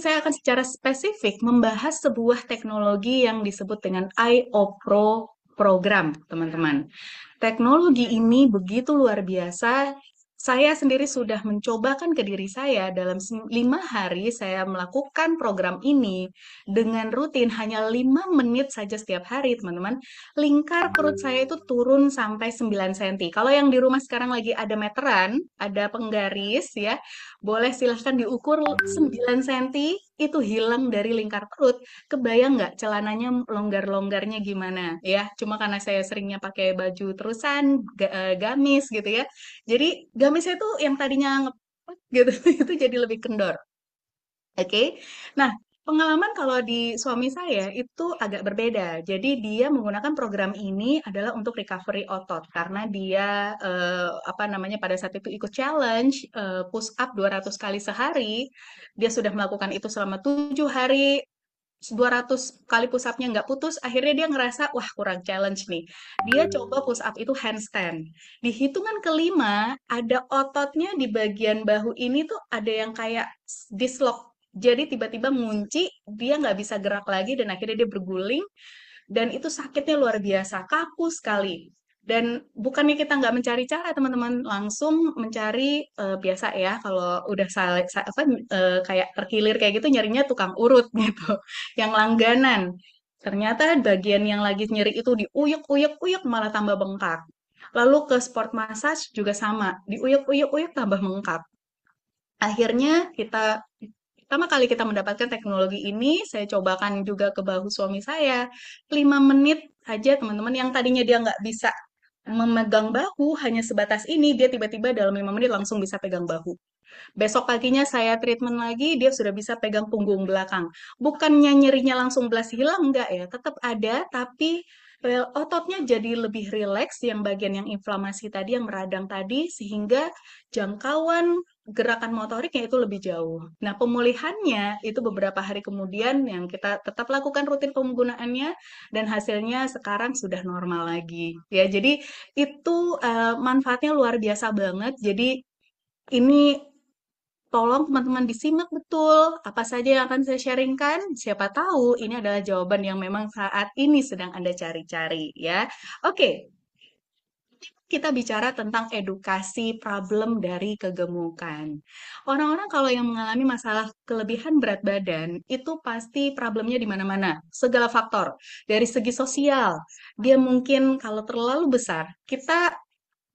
saya akan secara spesifik membahas sebuah teknologi yang disebut dengan IOPRO program, teman-teman. Teknologi ini begitu luar biasa. Saya sendiri sudah mencobakan ke diri saya dalam lima hari saya melakukan program ini dengan rutin hanya lima menit saja setiap hari, teman-teman. Lingkar perut saya itu turun sampai 9 cm. Kalau yang di rumah sekarang lagi ada meteran, ada penggaris ya, boleh silahkan diukur 9 cm itu hilang dari lingkar perut. Kebayang nggak celananya longgar-longgarnya gimana? Ya, cuma karena saya seringnya pakai baju terusan, e, gamis gitu ya. Jadi gamisnya tuh yang tadinya ngepet gitu, itu jadi lebih kendor. Oke, okay? nah Pengalaman kalau di suami saya itu agak berbeda. Jadi dia menggunakan program ini adalah untuk recovery otot karena dia eh, apa namanya pada saat itu ikut challenge eh, push up 200 kali sehari. Dia sudah melakukan itu selama tujuh hari 200 kali push up-nya nggak putus, akhirnya dia ngerasa, wah kurang challenge nih. Dia hmm. coba push up itu handstand. Di hitungan kelima, ada ototnya di bagian bahu ini tuh ada yang kayak dislock jadi tiba-tiba ngunci dia nggak bisa gerak lagi dan akhirnya dia berguling dan itu sakitnya luar biasa kaku sekali dan bukannya kita nggak mencari cara teman-teman langsung mencari uh, biasa ya kalau udah sale, sa, apa, uh, kayak terkilir kayak gitu nyarinya tukang urut gitu yang langganan ternyata bagian yang lagi nyeri itu diuyuk uyuk uyuk malah tambah bengkak lalu ke sport massage juga sama diuyuk uyuk uyuk tambah bengkak akhirnya kita pertama kali kita mendapatkan teknologi ini, saya cobakan juga ke bahu suami saya. 5 menit aja teman-teman yang tadinya dia nggak bisa memegang bahu hanya sebatas ini, dia tiba-tiba dalam lima menit langsung bisa pegang bahu. Besok paginya saya treatment lagi, dia sudah bisa pegang punggung belakang. Bukannya nyerinya langsung belas hilang, enggak ya, tetap ada, tapi eh, ototnya jadi lebih rileks yang bagian yang inflamasi tadi, yang meradang tadi, sehingga jangkauan gerakan motoriknya itu lebih jauh. Nah, pemulihannya itu beberapa hari kemudian yang kita tetap lakukan rutin penggunaannya dan hasilnya sekarang sudah normal lagi. Ya, jadi itu uh, manfaatnya luar biasa banget. Jadi ini tolong teman-teman disimak betul apa saja yang akan saya sharingkan. Siapa tahu ini adalah jawaban yang memang saat ini sedang Anda cari-cari ya. Oke, kita bicara tentang edukasi problem dari kegemukan. Orang-orang kalau yang mengalami masalah kelebihan berat badan, itu pasti problemnya di mana-mana, segala faktor. Dari segi sosial, dia mungkin kalau terlalu besar, kita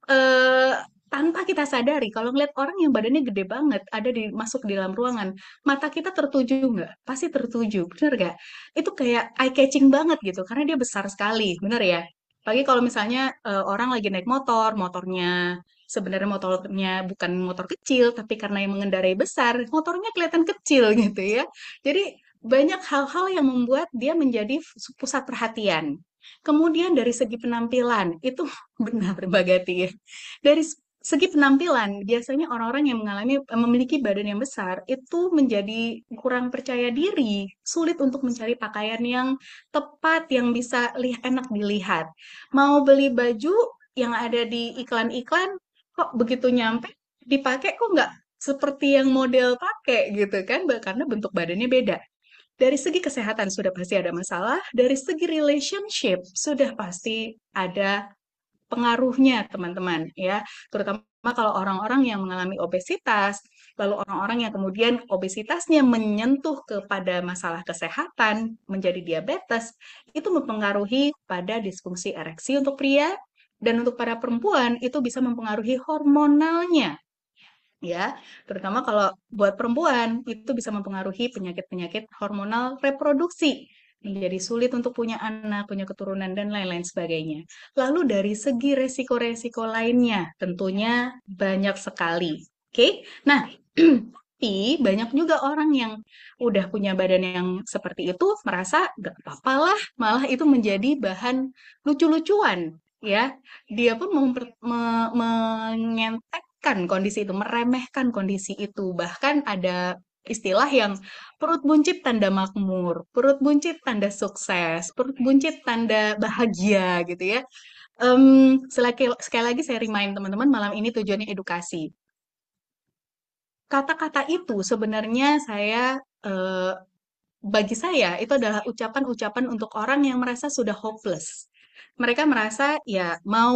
eh, tanpa kita sadari, kalau ngeliat orang yang badannya gede banget, ada di masuk di dalam ruangan, mata kita tertuju nggak? Pasti tertuju, bener nggak? Itu kayak eye-catching banget gitu, karena dia besar sekali, bener ya? Apalagi kalau misalnya uh, orang lagi naik motor, motornya sebenarnya motornya bukan motor kecil, tapi karena yang mengendarai besar, motornya kelihatan kecil gitu ya. Jadi banyak hal-hal yang membuat dia menjadi pusat perhatian. Kemudian dari segi penampilan, itu benar Mbak Gati ya, dari segi penampilan biasanya orang-orang yang mengalami eh, memiliki badan yang besar itu menjadi kurang percaya diri, sulit untuk mencari pakaian yang tepat yang bisa lihat enak dilihat. Mau beli baju yang ada di iklan-iklan kok begitu nyampe dipakai kok nggak seperti yang model pakai gitu kan karena bentuk badannya beda. Dari segi kesehatan sudah pasti ada masalah, dari segi relationship sudah pasti ada pengaruhnya teman-teman ya terutama kalau orang-orang yang mengalami obesitas lalu orang-orang yang kemudian obesitasnya menyentuh kepada masalah kesehatan menjadi diabetes itu mempengaruhi pada disfungsi ereksi untuk pria dan untuk para perempuan itu bisa mempengaruhi hormonalnya ya terutama kalau buat perempuan itu bisa mempengaruhi penyakit-penyakit hormonal reproduksi menjadi sulit untuk punya anak, punya keturunan, dan lain-lain sebagainya. Lalu dari segi resiko-resiko lainnya, tentunya banyak sekali. Oke, okay? nah tapi banyak juga orang yang udah punya badan yang seperti itu merasa gak apa-apa lah, malah itu menjadi bahan lucu-lucuan ya. Dia pun memper, me, menyentekkan kondisi itu, meremehkan kondisi itu. Bahkan ada istilah yang perut buncit tanda makmur, perut buncit tanda sukses, perut buncit tanda bahagia gitu ya. Um, selagi, sekali lagi saya remind teman-teman malam ini tujuannya edukasi. Kata-kata itu sebenarnya saya uh, bagi saya itu adalah ucapan-ucapan untuk orang yang merasa sudah hopeless, mereka merasa ya mau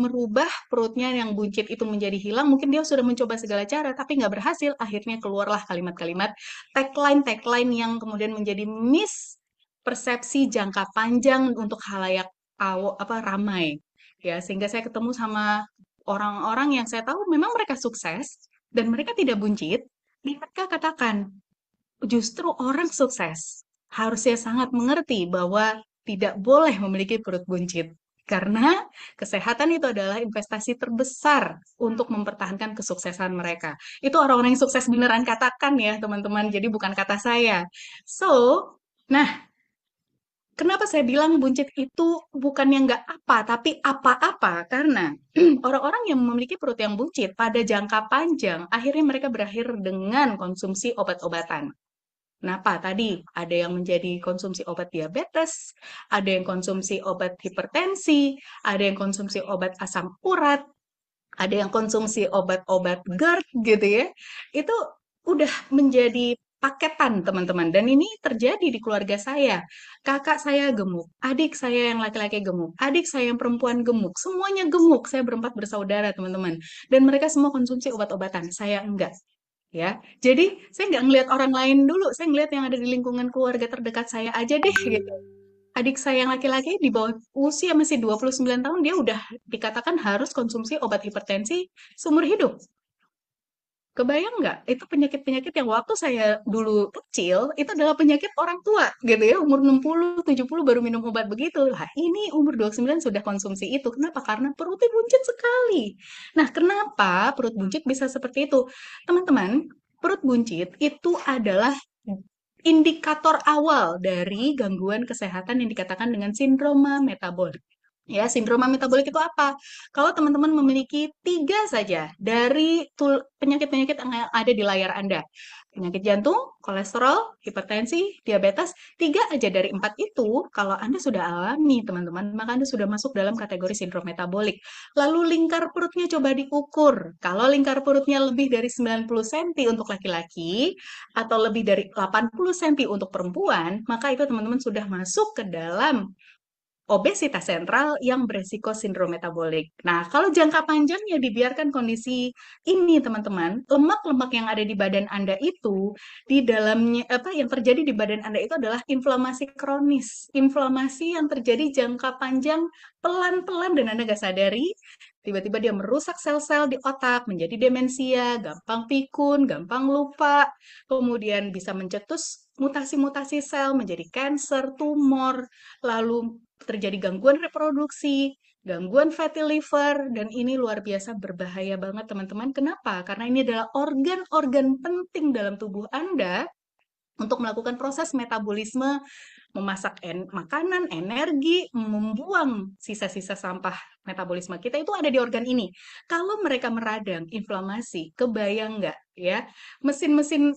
merubah perutnya yang buncit itu menjadi hilang, mungkin dia sudah mencoba segala cara tapi nggak berhasil, akhirnya keluarlah kalimat-kalimat tagline-tagline yang kemudian menjadi miss persepsi jangka panjang untuk halayak awo apa ramai. Ya, sehingga saya ketemu sama orang-orang yang saya tahu memang mereka sukses dan mereka tidak buncit, mereka katakan justru orang sukses harusnya sangat mengerti bahwa tidak boleh memiliki perut buncit. Karena kesehatan itu adalah investasi terbesar untuk hmm. mempertahankan kesuksesan mereka. Itu orang-orang yang sukses beneran katakan ya teman-teman, jadi bukan kata saya. So, nah kenapa saya bilang buncit itu bukan yang nggak apa, tapi apa-apa? Karena orang-orang yang memiliki perut yang buncit pada jangka panjang, akhirnya mereka berakhir dengan konsumsi obat-obatan. Kenapa? Tadi ada yang menjadi konsumsi obat diabetes, ada yang konsumsi obat hipertensi, ada yang konsumsi obat asam urat, ada yang konsumsi obat-obat GERD gitu ya. Itu udah menjadi paketan teman-teman dan ini terjadi di keluarga saya. Kakak saya gemuk, adik saya yang laki-laki gemuk, adik saya yang perempuan gemuk, semuanya gemuk. Saya berempat bersaudara teman-teman dan mereka semua konsumsi obat-obatan, saya enggak ya. Jadi saya nggak ngelihat orang lain dulu, saya ngelihat yang ada di lingkungan keluarga terdekat saya aja deh hmm. gitu. Adik saya yang laki-laki di bawah usia masih 29 tahun dia udah dikatakan harus konsumsi obat hipertensi seumur hidup. Kebayang nggak? Itu penyakit-penyakit yang waktu saya dulu kecil, itu adalah penyakit orang tua gitu ya, umur 60, 70 baru minum obat begitu. Nah, ini umur 29 sudah konsumsi itu. Kenapa? Karena perutnya buncit sekali. Nah, kenapa perut buncit bisa seperti itu? Teman-teman, perut buncit itu adalah indikator awal dari gangguan kesehatan yang dikatakan dengan sindroma metabolik. Ya, sindroma metabolik itu apa? Kalau teman-teman memiliki tiga saja dari penyakit-penyakit yang ada di layar Anda. Penyakit jantung, kolesterol, hipertensi, diabetes, tiga aja dari empat itu, kalau Anda sudah alami, teman-teman, maka Anda sudah masuk dalam kategori sindrom metabolik. Lalu lingkar perutnya coba diukur. Kalau lingkar perutnya lebih dari 90 cm untuk laki-laki, atau lebih dari 80 cm untuk perempuan, maka itu teman-teman sudah masuk ke dalam obesitas sentral yang beresiko sindrom metabolik. Nah, kalau jangka panjangnya dibiarkan kondisi ini, teman-teman, lemak-lemak yang ada di badan Anda itu di dalamnya apa yang terjadi di badan Anda itu adalah inflamasi kronis, inflamasi yang terjadi jangka panjang pelan-pelan dan Anda gak sadari tiba-tiba dia merusak sel-sel di otak, menjadi demensia, gampang pikun, gampang lupa, kemudian bisa mencetus mutasi-mutasi sel menjadi kanker, tumor, lalu terjadi gangguan reproduksi, gangguan fatty liver, dan ini luar biasa berbahaya banget teman-teman. Kenapa? Karena ini adalah organ-organ penting dalam tubuh Anda untuk melakukan proses metabolisme, memasak en makanan, energi, membuang sisa-sisa sampah metabolisme kita itu ada di organ ini. Kalau mereka meradang, inflamasi, kebayang nggak ya? Mesin-mesin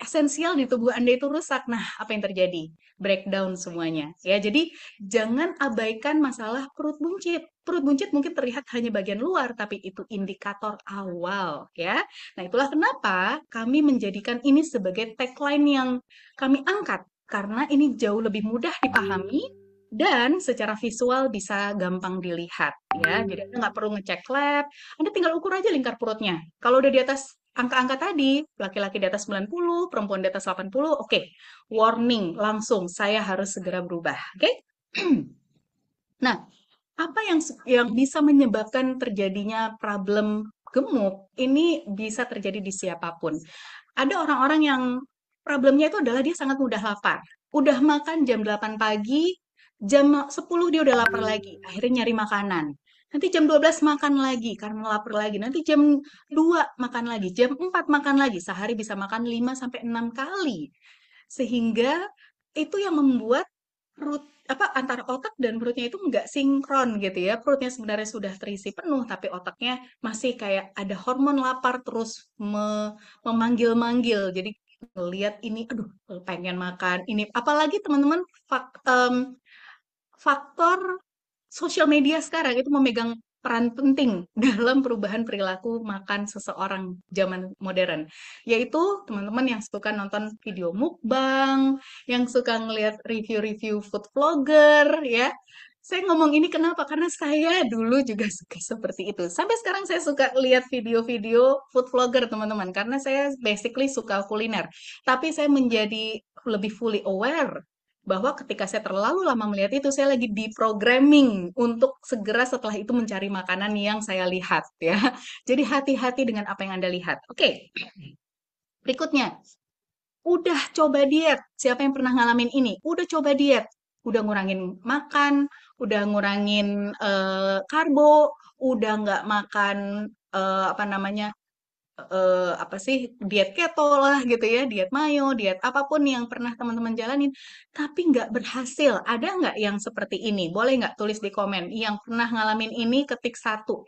esensial di tubuh Anda itu rusak. Nah, apa yang terjadi? Breakdown semuanya. Ya, jadi jangan abaikan masalah perut buncit. Perut buncit mungkin terlihat hanya bagian luar, tapi itu indikator awal, ya. Nah, itulah kenapa kami menjadikan ini sebagai tagline yang kami angkat karena ini jauh lebih mudah dipahami dan secara visual bisa gampang dilihat ya jadi anda nggak perlu ngecek lab anda tinggal ukur aja lingkar perutnya kalau udah di atas angka-angka tadi, laki-laki di atas 90, perempuan di atas 80, oke. Okay. Warning, langsung saya harus segera berubah, oke? Okay? nah, apa yang yang bisa menyebabkan terjadinya problem gemuk ini bisa terjadi di siapapun. Ada orang-orang yang problemnya itu adalah dia sangat mudah lapar. Udah makan jam 8 pagi, jam 10 dia udah lapar lagi, akhirnya nyari makanan nanti jam 12 makan lagi karena lapar lagi, nanti jam 2 makan lagi, jam 4 makan lagi, sehari bisa makan 5 sampai 6 kali. Sehingga itu yang membuat perut apa antara otak dan perutnya itu nggak sinkron gitu ya. Perutnya sebenarnya sudah terisi penuh tapi otaknya masih kayak ada hormon lapar terus me, memanggil-manggil. Jadi lihat ini aduh pengen makan ini apalagi teman-teman fak, um, faktor sosial media sekarang itu memegang peran penting dalam perubahan perilaku makan seseorang zaman modern. Yaitu teman-teman yang suka nonton video mukbang, yang suka ngeliat review-review food vlogger, ya. Saya ngomong ini kenapa? Karena saya dulu juga suka seperti itu. Sampai sekarang saya suka lihat video-video food vlogger, teman-teman. Karena saya basically suka kuliner. Tapi saya menjadi lebih fully aware bahwa ketika saya terlalu lama melihat itu saya lagi di programming untuk segera setelah itu mencari makanan yang saya lihat ya. Jadi hati-hati dengan apa yang Anda lihat. Oke. Okay. Berikutnya. Udah coba diet. Siapa yang pernah ngalamin ini? Udah coba diet. Udah ngurangin makan, udah ngurangin uh, karbo, udah nggak makan uh, apa namanya uh, apa sih diet keto lah gitu ya, diet mayo, diet apapun yang pernah teman-teman jalanin, tapi nggak berhasil. Ada nggak yang seperti ini? Boleh nggak tulis di komen yang pernah ngalamin ini ketik satu.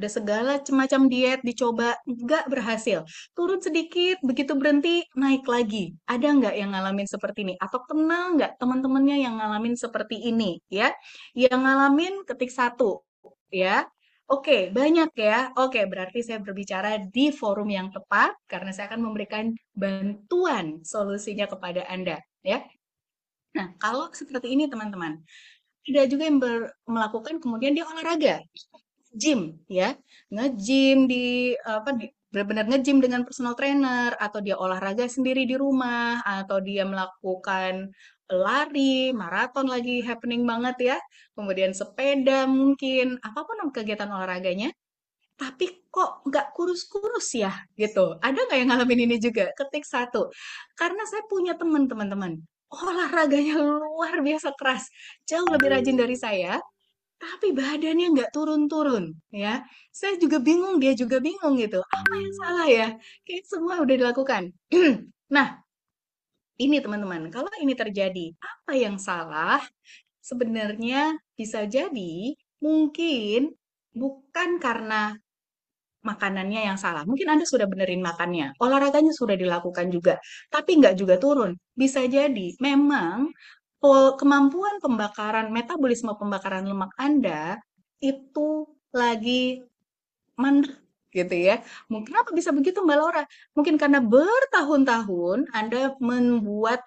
Udah segala macam diet dicoba nggak berhasil. Turun sedikit, begitu berhenti naik lagi. Ada nggak yang ngalamin seperti ini? Atau kenal nggak teman-temannya yang ngalamin seperti ini? Ya, yang ngalamin ketik satu ya Oke, banyak ya. Oke, berarti saya berbicara di forum yang tepat karena saya akan memberikan bantuan solusinya kepada Anda, ya. Nah, kalau seperti ini teman-teman, ada juga yang ber, melakukan kemudian dia olahraga, gym, ya, nge di apa di, benar-benar nge dengan personal trainer atau dia olahraga sendiri di rumah atau dia melakukan lari, maraton lagi happening banget ya, kemudian sepeda mungkin, apapun kegiatan olahraganya, tapi kok nggak kurus-kurus ya gitu. Ada nggak yang ngalamin ini juga? Ketik satu. Karena saya punya teman teman-teman olahraganya luar biasa keras, jauh lebih iya, iya, rajin iya. dari saya, tapi badannya nggak turun-turun ya. Saya juga bingung, dia juga bingung gitu. Apa yang hmm. salah ya? Kayak semua udah dilakukan. nah, ini teman-teman, kalau ini terjadi, apa yang salah? Sebenarnya bisa jadi mungkin bukan karena makanannya yang salah. Mungkin Anda sudah benerin makannya, olahraganya sudah dilakukan juga, tapi nggak juga turun. Bisa jadi memang kemampuan pembakaran, metabolisme pembakaran lemak Anda itu lagi gitu ya. Mungkin apa bisa begitu Mbak Laura? Mungkin karena bertahun-tahun Anda membuat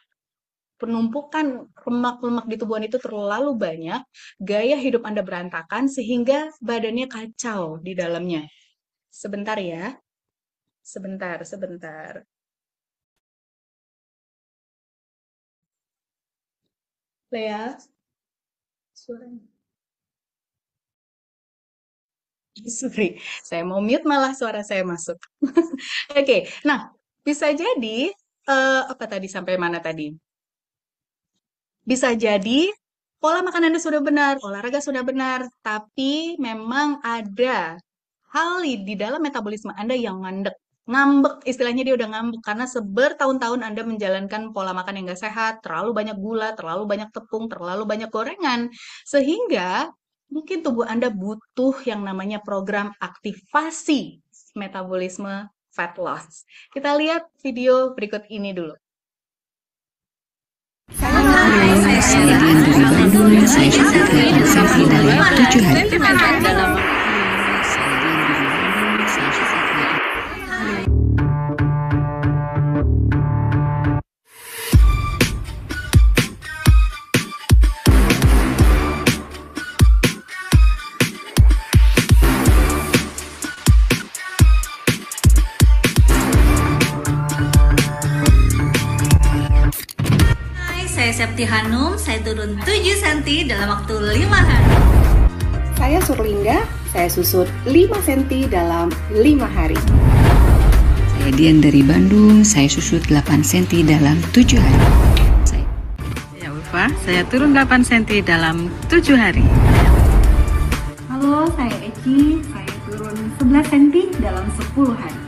penumpukan lemak-lemak di tubuh itu terlalu banyak, gaya hidup Anda berantakan sehingga badannya kacau di dalamnya. Sebentar ya. Sebentar, sebentar. Lea, suaranya. Sorry, saya mau mute malah suara saya masuk. Oke, okay. nah bisa jadi uh, apa tadi sampai mana tadi? Bisa jadi pola makan Anda sudah benar, olahraga sudah benar, tapi memang ada hal di dalam metabolisme Anda yang ngandek. Ngambek, istilahnya dia udah ngambek karena sebertahun-tahun Anda menjalankan pola makan yang gak sehat, terlalu banyak gula, terlalu banyak tepung, terlalu banyak gorengan, sehingga mungkin tubuh Anda butuh yang namanya program aktivasi metabolisme fat loss. Kita lihat video berikut ini dulu. minum, saya turun 7 cm dalam waktu 5 hari. Saya Surlinda, saya susut 5 cm dalam 5 hari. Saya Dian dari Bandung, saya susut 8 cm dalam 7 hari. Saya, saya Ulfa, saya turun 8 cm dalam 7 hari. Halo, saya Eci, saya turun 11 cm dalam 10 hari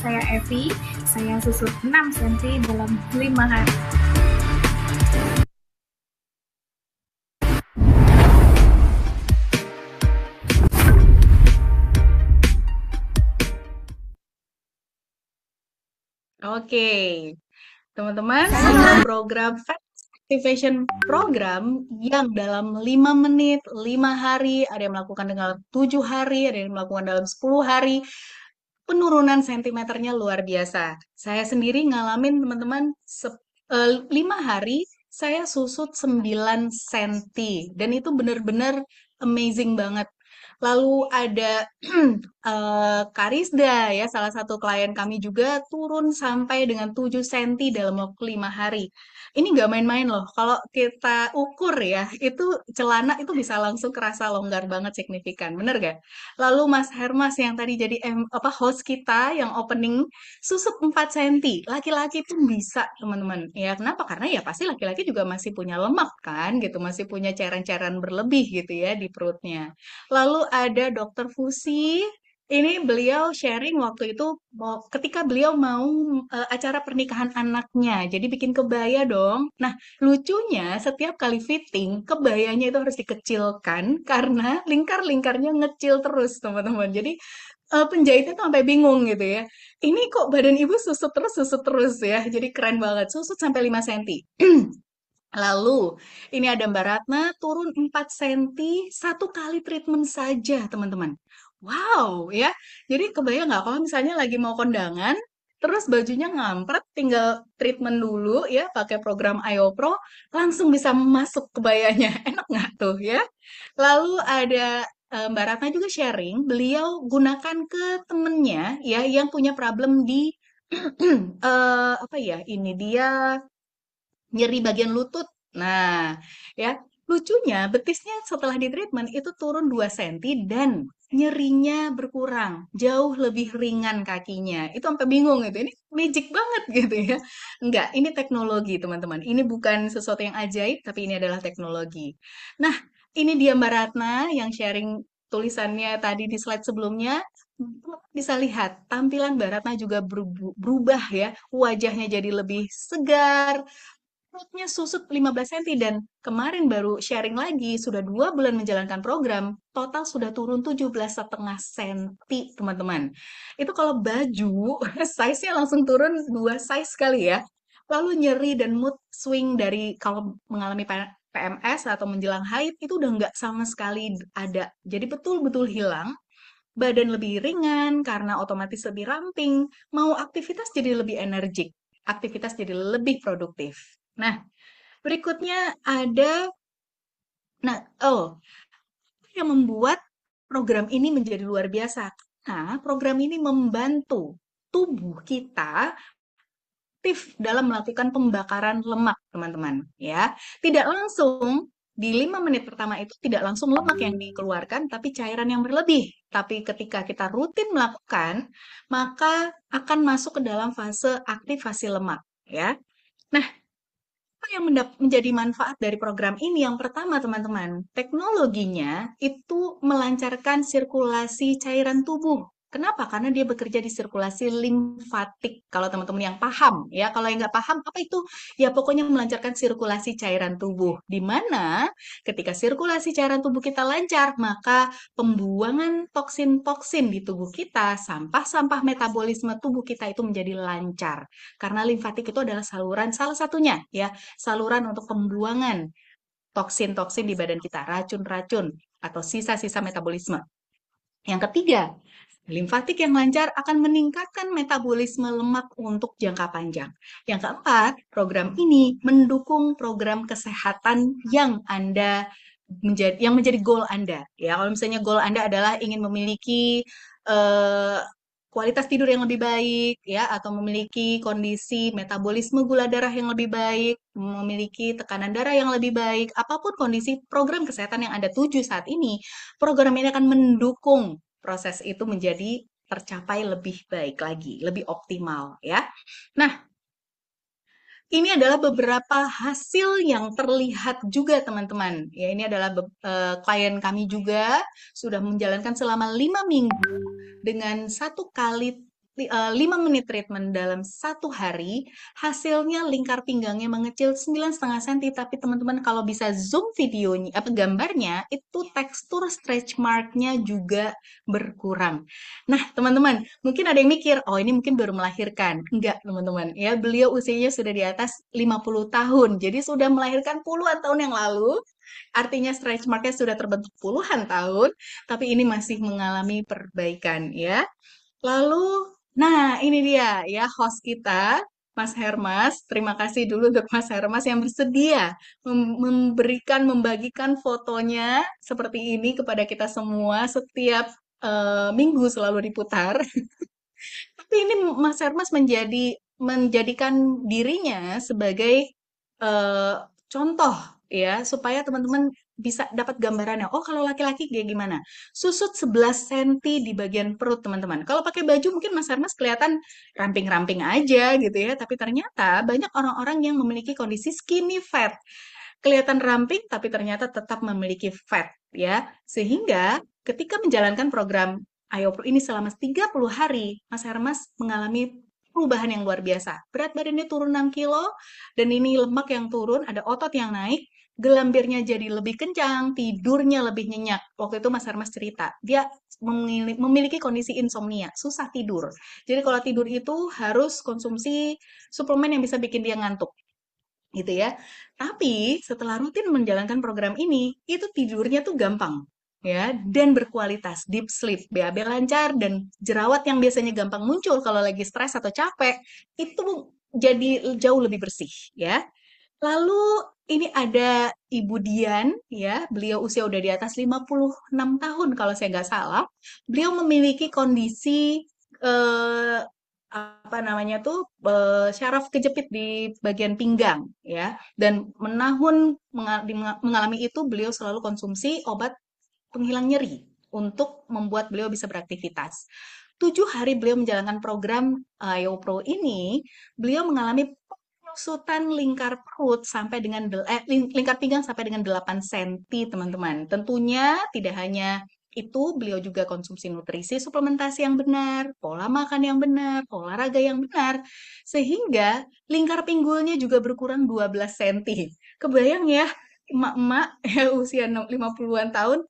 saya Evi. Saya susut 6 cm dalam 5 hari. Oke, teman-teman, program activation program yang dalam 5 menit, 5 hari, ada yang melakukan dengan 7 hari, ada yang melakukan dalam 10 hari, penurunan sentimeternya luar biasa. Saya sendiri ngalamin teman-teman eh, lima hari saya susut 9 cm dan itu benar-benar amazing banget. Lalu ada uh, eh, Karisda ya, salah satu klien kami juga turun sampai dengan 7 cm dalam waktu lima hari. Ini nggak main-main loh, kalau kita ukur ya, itu celana itu bisa langsung kerasa longgar banget signifikan, bener gak? Lalu Mas Hermas yang tadi jadi M, apa host kita yang opening, susup 4 cm, laki-laki itu bisa teman-teman. Ya kenapa? Karena ya pasti laki-laki juga masih punya lemak kan gitu, masih punya cairan-cairan berlebih gitu ya di perutnya. Lalu ada dokter Fusi. Ini beliau sharing waktu itu ketika beliau mau e, acara pernikahan anaknya. Jadi bikin kebaya dong. Nah, lucunya setiap kali fitting, kebayanya itu harus dikecilkan karena lingkar-lingkarnya ngecil terus, teman-teman. Jadi e, penjahitnya tuh sampai bingung gitu ya. Ini kok badan ibu susut terus, susut terus ya. Jadi keren banget, susut sampai 5 cm. Lalu, ini ada Mbak Ratna, turun 4 cm, satu kali treatment saja, teman-teman. Wow, ya. Jadi kebayang nggak kalau misalnya lagi mau kondangan, terus bajunya ngampret, tinggal treatment dulu ya, pakai program IOPRO, langsung bisa masuk kebayanya. Enak nggak tuh ya? Lalu ada eh, Mbak Ratna juga sharing, beliau gunakan ke temennya ya, yang punya problem di, uh, apa ya, ini dia nyeri bagian lutut. Nah, ya lucunya betisnya setelah di treatment itu turun 2 cm dan nyerinya berkurang, jauh lebih ringan kakinya. Itu sampai bingung itu. Ini magic banget gitu ya. Enggak, ini teknologi, teman-teman. Ini bukan sesuatu yang ajaib, tapi ini adalah teknologi. Nah, ini dia Mbak Ratna yang sharing tulisannya tadi di slide sebelumnya bisa lihat tampilan Baratna juga berubah ya wajahnya jadi lebih segar perutnya susut 15 cm dan kemarin baru sharing lagi, sudah dua bulan menjalankan program, total sudah turun 17 setengah cm, teman-teman. Itu kalau baju, size-nya langsung turun dua size sekali ya. Lalu nyeri dan mood swing dari kalau mengalami PMS atau menjelang haid itu udah nggak sama sekali ada. Jadi betul-betul hilang, badan lebih ringan karena otomatis lebih ramping, mau aktivitas jadi lebih energik, aktivitas jadi lebih produktif. Nah, berikutnya ada nah oh yang membuat program ini menjadi luar biasa. Nah, program ini membantu tubuh kita aktif dalam melakukan pembakaran lemak, teman-teman, ya. Tidak langsung di lima menit pertama itu tidak langsung lemak yang dikeluarkan, tapi cairan yang berlebih. Tapi ketika kita rutin melakukan, maka akan masuk ke dalam fase aktivasi lemak, ya. Nah, yang menjadi manfaat dari program ini? Yang pertama, teman-teman, teknologinya itu melancarkan sirkulasi cairan tubuh Kenapa? Karena dia bekerja di sirkulasi limfatik. Kalau teman-teman yang paham, ya, kalau yang nggak paham apa itu, ya pokoknya melancarkan sirkulasi cairan tubuh. Di mana ketika sirkulasi cairan tubuh kita lancar, maka pembuangan toksin-toksin di tubuh kita, sampah-sampah metabolisme tubuh kita itu menjadi lancar. Karena limfatik itu adalah saluran salah satunya, ya, saluran untuk pembuangan toksin-toksin di badan kita, racun-racun atau sisa-sisa metabolisme. Yang ketiga, Limfatik yang lancar akan meningkatkan metabolisme lemak untuk jangka panjang. Yang keempat, program ini mendukung program kesehatan yang Anda menjadi yang menjadi goal Anda. Ya, kalau misalnya goal Anda adalah ingin memiliki uh, kualitas tidur yang lebih baik ya atau memiliki kondisi metabolisme gula darah yang lebih baik, memiliki tekanan darah yang lebih baik, apapun kondisi program kesehatan yang Anda tuju saat ini, program ini akan mendukung proses itu menjadi tercapai lebih baik lagi, lebih optimal ya. Nah, ini adalah beberapa hasil yang terlihat juga teman-teman. Ya, ini adalah eh, klien kami juga sudah menjalankan selama lima minggu dengan satu kali 5 eh, menit treatment dalam satu hari, hasilnya lingkar pinggangnya mengecil 9,5 cm, tapi teman-teman kalau bisa zoom videonya, apa eh, gambarnya, itu tekstur stretch marknya juga berkurang. Nah, teman-teman, mungkin ada yang mikir, oh ini mungkin baru melahirkan. Enggak, teman-teman. Ya, beliau usianya sudah di atas 50 tahun, jadi sudah melahirkan puluhan tahun yang lalu, Artinya stretch marknya sudah terbentuk puluhan tahun, tapi ini masih mengalami perbaikan ya. Lalu Nah, ini dia ya host kita, Mas Hermas. Terima kasih dulu untuk Mas Hermas yang bersedia memberikan, membagikan fotonya seperti ini kepada kita semua setiap uh, minggu selalu diputar. Tapi ini Mas Hermas menjadi menjadikan dirinya sebagai uh, contoh ya supaya teman-teman bisa dapat gambarannya. Oh, kalau laki-laki kayak gimana? Susut 11 cm di bagian perut, teman-teman. Kalau pakai baju mungkin Mas Hermes kelihatan ramping-ramping aja gitu ya, tapi ternyata banyak orang-orang yang memiliki kondisi skinny fat. Kelihatan ramping tapi ternyata tetap memiliki fat ya. Sehingga ketika menjalankan program ayo pro ini selama 30 hari, Mas Hermas mengalami perubahan yang luar biasa. Berat badannya turun 6 kilo, dan ini lemak yang turun, ada otot yang naik, gelambirnya jadi lebih kencang, tidurnya lebih nyenyak. Waktu itu Mas Hermas cerita, dia memiliki kondisi insomnia, susah tidur. Jadi kalau tidur itu harus konsumsi suplemen yang bisa bikin dia ngantuk gitu ya. Tapi setelah rutin menjalankan program ini, itu tidurnya tuh gampang ya dan berkualitas deep sleep BAB lancar dan jerawat yang biasanya gampang muncul kalau lagi stres atau capek itu jadi jauh lebih bersih ya lalu ini ada Ibu Dian ya beliau usia udah di atas 56 tahun kalau saya nggak salah beliau memiliki kondisi eh, apa namanya tuh e, syaraf kejepit di bagian pinggang ya dan menahun mengalami itu beliau selalu konsumsi obat penghilang nyeri untuk membuat beliau bisa beraktivitas. Tujuh hari beliau menjalankan program eh, Pro ini, beliau mengalami penyusutan lingkar perut sampai dengan eh, lingkar pinggang sampai dengan 8 cm, teman-teman. Tentunya tidak hanya itu beliau juga konsumsi nutrisi, suplementasi yang benar, pola makan yang benar, olahraga yang benar, sehingga lingkar pinggulnya juga berkurang 12 cm. Kebayang ya, emak-emak ya, usia 50-an tahun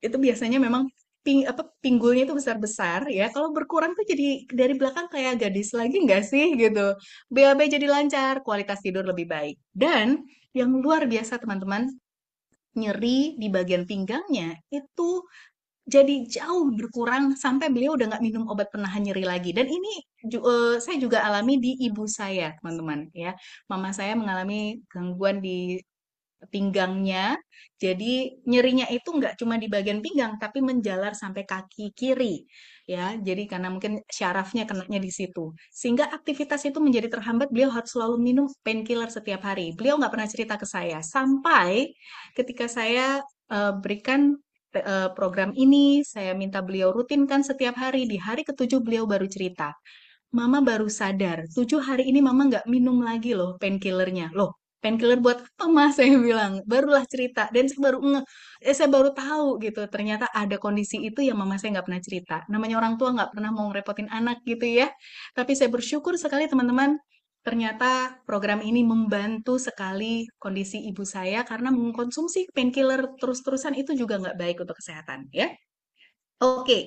itu biasanya memang ping apa pinggulnya itu besar-besar ya. Kalau berkurang tuh jadi dari belakang kayak gadis lagi nggak sih gitu. BAB jadi lancar, kualitas tidur lebih baik. Dan yang luar biasa teman-teman, nyeri di bagian pinggangnya itu jadi jauh berkurang sampai beliau udah nggak minum obat penahan nyeri lagi. Dan ini ju eh, saya juga alami di ibu saya, teman-teman. Ya, mama saya mengalami gangguan di pinggangnya. Jadi nyerinya itu nggak cuma di bagian pinggang tapi menjalar sampai kaki kiri ya. Jadi karena mungkin syarafnya kenanya di situ. Sehingga aktivitas itu menjadi terhambat, beliau harus selalu minum painkiller setiap hari. Beliau nggak pernah cerita ke saya sampai ketika saya uh, berikan eh, program ini, saya minta beliau rutinkan setiap hari. Di hari ketujuh beliau baru cerita. Mama baru sadar, tujuh hari ini mama nggak minum lagi loh painkillernya. Loh, painkiller buat apa mas saya bilang barulah cerita dan saya baru nge eh, saya baru tahu gitu ternyata ada kondisi itu yang mama saya nggak pernah cerita namanya orang tua nggak pernah mau ngerepotin anak gitu ya tapi saya bersyukur sekali teman-teman ternyata program ini membantu sekali kondisi ibu saya karena mengkonsumsi painkiller terus-terusan itu juga nggak baik untuk kesehatan ya oke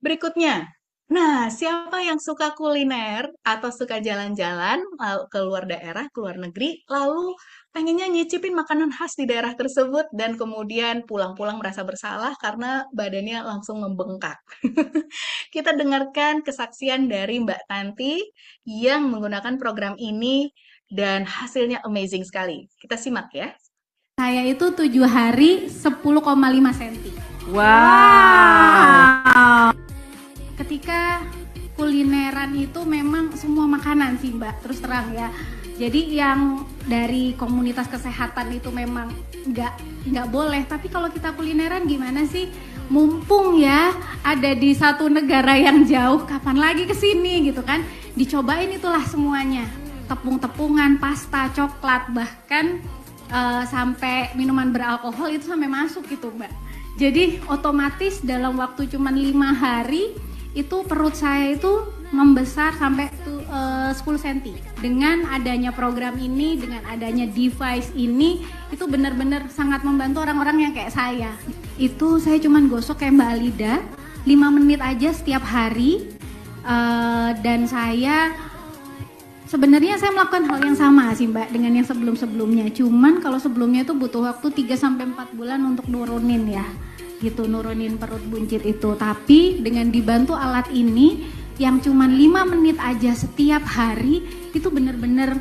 berikutnya Nah, siapa yang suka kuliner atau suka jalan-jalan ke keluar daerah, keluar negeri, lalu pengennya nyicipin makanan khas di daerah tersebut dan kemudian pulang-pulang merasa bersalah karena badannya langsung membengkak. Kita dengarkan kesaksian dari Mbak Tanti yang menggunakan program ini dan hasilnya amazing sekali. Kita simak ya. Saya itu tujuh hari 10,5 cm. Wow. wow ketika kulineran itu memang semua makanan sih Mbak, terus terang ya. Jadi yang dari komunitas kesehatan itu memang nggak nggak boleh. Tapi kalau kita kulineran gimana sih? Mumpung ya ada di satu negara yang jauh, kapan lagi ke sini gitu kan? Dicobain itulah semuanya. Tepung-tepungan, pasta, coklat, bahkan uh, sampai minuman beralkohol itu sampai masuk gitu, Mbak. Jadi otomatis dalam waktu cuma lima hari itu perut saya itu membesar sampai tu, uh, 10 cm. Dengan adanya program ini, dengan adanya device ini, itu benar-benar sangat membantu orang-orang yang kayak saya. Itu saya cuman gosok kayak Mbak Alida, 5 menit aja setiap hari. Uh, dan saya sebenarnya saya melakukan hal yang sama sih Mbak dengan yang sebelum-sebelumnya. Cuman kalau sebelumnya itu butuh waktu 3 sampai 4 bulan untuk nurunin ya gitu nurunin perut buncit itu tapi dengan dibantu alat ini yang cuman 5 menit aja setiap hari itu bener-bener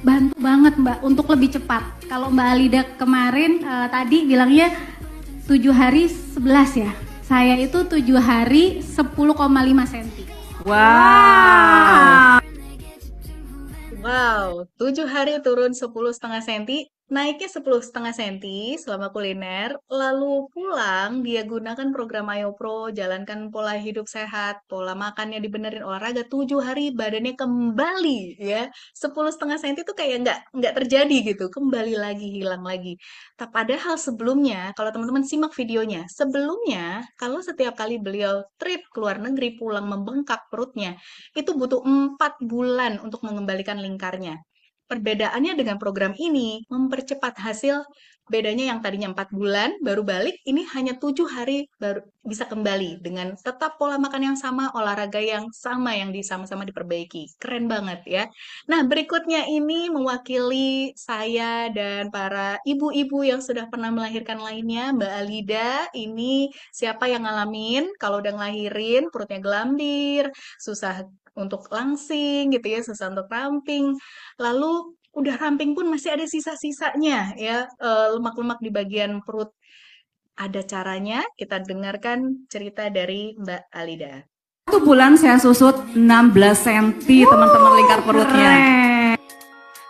bantu banget mbak untuk lebih cepat kalau mbak Alida kemarin uh, tadi bilangnya 7 hari 11 ya saya itu 7 hari 10,5 cm wow wow tujuh hari turun sepuluh setengah senti Naiknya setengah senti selama kuliner, lalu pulang dia gunakan program MyoPro, jalankan pola hidup sehat, pola makannya dibenerin olahraga, tujuh hari badannya kembali ya. setengah senti itu kayak nggak nggak terjadi gitu, kembali lagi, hilang lagi. Tapi padahal sebelumnya, kalau teman-teman simak videonya, sebelumnya kalau setiap kali beliau trip ke luar negeri pulang membengkak perutnya, itu butuh empat bulan untuk mengembalikan lingkarnya perbedaannya dengan program ini mempercepat hasil bedanya yang tadinya empat bulan baru balik ini hanya tujuh hari baru bisa kembali dengan tetap pola makan yang sama olahraga yang sama yang sama-sama diperbaiki keren banget ya nah berikutnya ini mewakili saya dan para ibu-ibu yang sudah pernah melahirkan lainnya Mbak Alida ini siapa yang ngalamin kalau udah ngelahirin perutnya gelambir susah untuk langsing gitu ya, susah untuk ramping. Lalu udah ramping pun masih ada sisa-sisanya ya eh, lemak-lemak di bagian perut. Ada caranya, kita dengarkan cerita dari Mbak Alida. Satu bulan saya susut 16 cm teman-teman lingkar perutnya.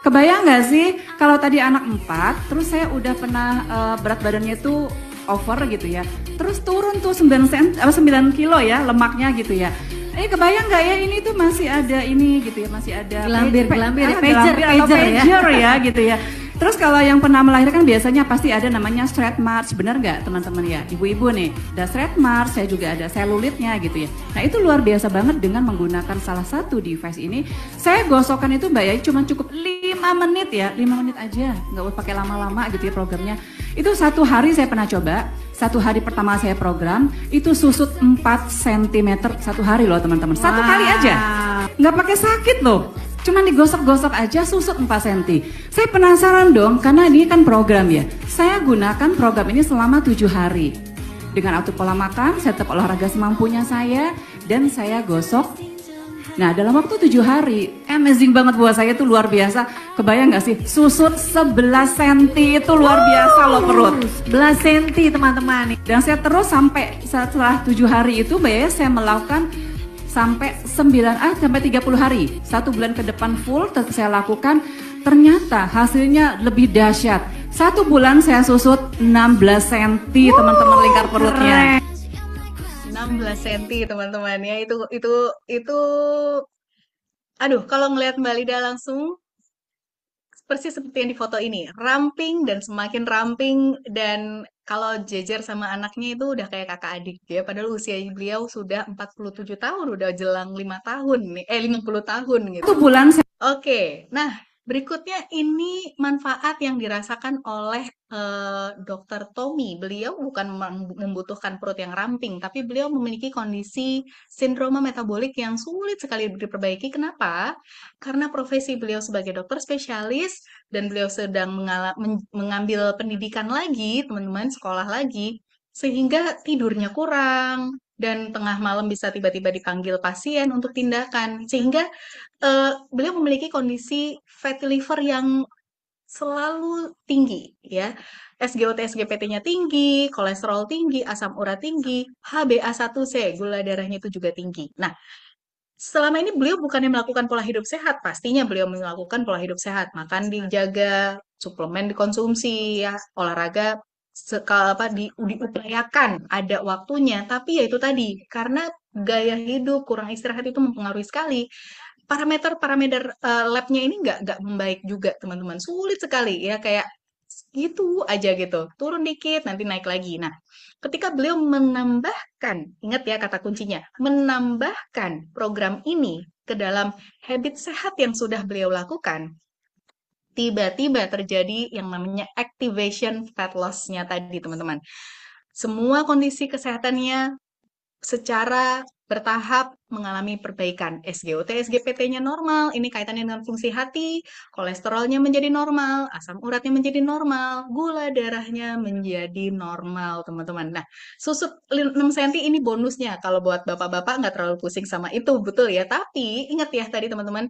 Kebayang nggak sih kalau tadi anak 4, terus saya udah pernah uh, berat badannya tuh over gitu ya. Terus turun tuh 9 sen, apa 9 kilo ya lemaknya gitu ya. Eh kebayang nggak ya ini tuh masih ada ini gitu ya, masih ada gelambir, pe- gelambir, ya, ah, pager, gelambir pager, pager, ya. pager ya gitu ya. Terus kalau yang pernah melahirkan biasanya pasti ada namanya straight march, benar nggak teman-teman ya? Ibu-ibu nih, ada straight march, saya juga ada selulitnya gitu ya. Nah itu luar biasa banget dengan menggunakan salah satu device ini. Saya gosokan itu Mbak Yai cuma cukup 5 menit ya, 5 menit aja, nggak usah pakai lama-lama gitu ya programnya. Itu satu hari saya pernah coba, satu hari pertama saya program, itu susut 4 cm satu hari loh teman-teman. Satu wow. kali aja. Nggak pakai sakit loh. Cuman digosok-gosok aja susut 4 cm. Saya penasaran dong karena ini kan program ya. Saya gunakan program ini selama tujuh hari. Dengan auto pola makan, saya tetap olahraga semampunya saya, dan saya gosok Nah dalam waktu tujuh hari, amazing banget buat saya itu luar biasa. Kebayang gak sih, susut 11 cm itu luar biasa loh perut. 11 cm teman-teman. nih Dan saya terus sampai setelah tujuh hari itu Mbak ya, saya melakukan sampai 9 ah sampai 30 hari. Satu bulan ke depan full saya lakukan ternyata hasilnya lebih dahsyat. Satu bulan saya susut 16 cm teman-teman lingkar perutnya. 16 cm teman-teman ya itu itu itu aduh kalau ngelihat Mbak Lida langsung persis seperti yang di foto ini ramping dan semakin ramping dan kalau jejer sama anaknya itu udah kayak kakak adik ya padahal usia beliau sudah 47 tahun udah jelang lima tahun nih eh 50 tahun gitu. Itu bulan Oke. Okay. Nah, Berikutnya ini manfaat yang dirasakan oleh uh, eh, Dr. Tommy. Beliau bukan membutuhkan perut yang ramping, tapi beliau memiliki kondisi sindroma metabolik yang sulit sekali diperbaiki. Kenapa? Karena profesi beliau sebagai dokter spesialis dan beliau sedang mengambil pendidikan lagi, teman-teman sekolah lagi, sehingga tidurnya kurang, dan tengah malam bisa tiba-tiba dipanggil pasien untuk tindakan sehingga uh, beliau memiliki kondisi fatty liver yang selalu tinggi ya. SGOT SGPT-nya tinggi, kolesterol tinggi, asam urat tinggi, HbA1c, gula darahnya itu juga tinggi. Nah, selama ini beliau bukannya melakukan pola hidup sehat, pastinya beliau melakukan pola hidup sehat, makan dijaga, suplemen dikonsumsi ya, olahraga sekal apa di, diupayakan ada waktunya, tapi ya itu tadi karena gaya hidup kurang istirahat itu mempengaruhi sekali parameter-parameter uh, labnya ini nggak nggak membaik juga teman-teman sulit sekali ya kayak gitu aja gitu turun dikit nanti naik lagi nah ketika beliau menambahkan ingat ya kata kuncinya menambahkan program ini ke dalam habit sehat yang sudah beliau lakukan tiba-tiba terjadi yang namanya activation fat loss-nya tadi teman-teman semua kondisi kesehatannya secara bertahap mengalami perbaikan. SGOT, SGPT-nya normal, ini kaitannya dengan fungsi hati, kolesterolnya menjadi normal, asam uratnya menjadi normal, gula darahnya menjadi normal, teman-teman. Nah, susut 6 cm ini bonusnya. Kalau buat bapak-bapak nggak terlalu pusing sama itu, betul ya. Tapi ingat ya tadi teman-teman,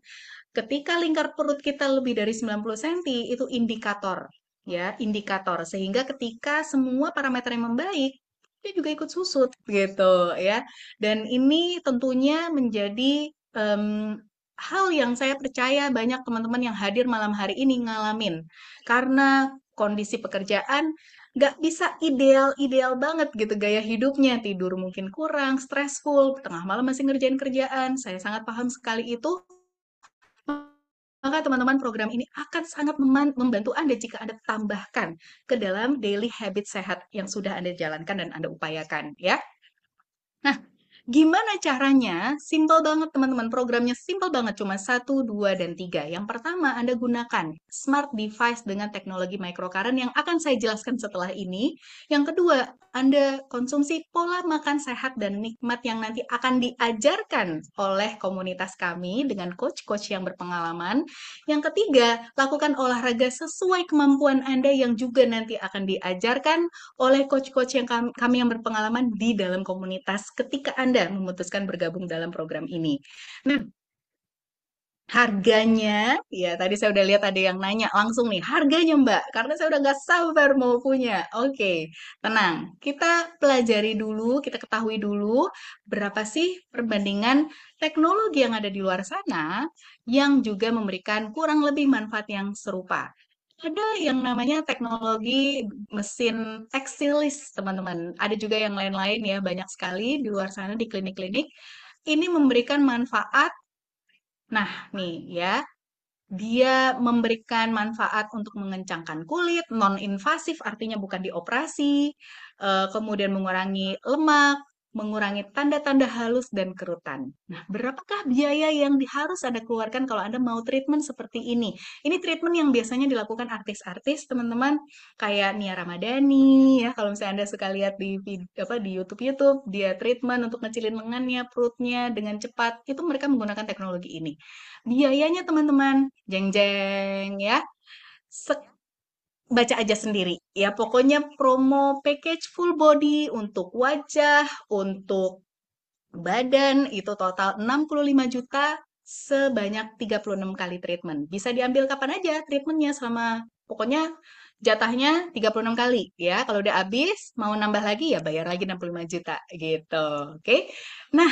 ketika lingkar perut kita lebih dari 90 cm, itu indikator ya indikator sehingga ketika semua parameter yang membaik dia juga ikut susut gitu ya. Dan ini tentunya menjadi um, hal yang saya percaya banyak teman-teman yang hadir malam hari ini ngalamin karena kondisi pekerjaan nggak bisa ideal-ideal banget gitu gaya hidupnya tidur mungkin kurang stressful tengah malam masih ngerjain kerjaan saya sangat paham sekali itu maka teman-teman program ini akan sangat membantu Anda jika Anda tambahkan ke dalam daily habit sehat yang sudah Anda jalankan dan Anda upayakan ya. Nah, Gimana caranya? Simple banget teman-teman, programnya simple banget, cuma satu dua dan tiga Yang pertama, Anda gunakan smart device dengan teknologi microcurrent yang akan saya jelaskan setelah ini. Yang kedua, Anda konsumsi pola makan sehat dan nikmat yang nanti akan diajarkan oleh komunitas kami dengan coach-coach yang berpengalaman. Yang ketiga, lakukan olahraga sesuai kemampuan Anda yang juga nanti akan diajarkan oleh coach-coach yang kami yang berpengalaman di dalam komunitas ketika Anda anda memutuskan bergabung dalam program ini. Nah, harganya ya tadi saya udah lihat ada yang nanya langsung nih harganya mbak karena saya udah nggak sabar mau punya oke okay, tenang kita pelajari dulu kita ketahui dulu berapa sih perbandingan teknologi yang ada di luar sana yang juga memberikan kurang lebih manfaat yang serupa ada yang namanya teknologi mesin tekstilis, teman-teman. Ada juga yang lain-lain ya, banyak sekali di luar sana di klinik-klinik. Ini memberikan manfaat. Nah, nih ya. Dia memberikan manfaat untuk mengencangkan kulit, non-invasif artinya bukan dioperasi, eh, kemudian mengurangi lemak, mengurangi tanda-tanda halus dan kerutan. Nah, berapakah biaya yang harus Anda keluarkan kalau Anda mau treatment seperti ini? Ini treatment yang biasanya dilakukan artis-artis, teman-teman, kayak Nia Ramadhani ya, kalau misalnya Anda suka lihat di apa di YouTube-YouTube, dia treatment untuk ngecilin lengannya, perutnya dengan cepat, itu mereka menggunakan teknologi ini. Biayanya teman-teman, jeng-jeng ya. Sek baca aja sendiri ya pokoknya promo package full body untuk wajah untuk badan itu total 65 juta sebanyak 36 kali treatment bisa diambil kapan aja treatmentnya selama pokoknya jatahnya 36 kali ya kalau udah habis mau nambah lagi ya bayar lagi 65 juta gitu oke okay? nah